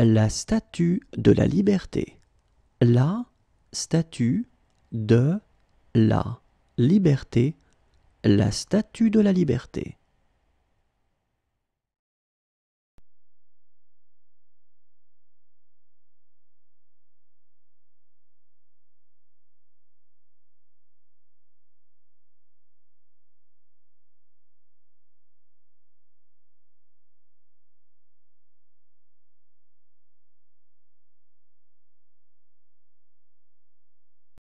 la statue de la liberté. La statue de la liberté. La statue de la liberté.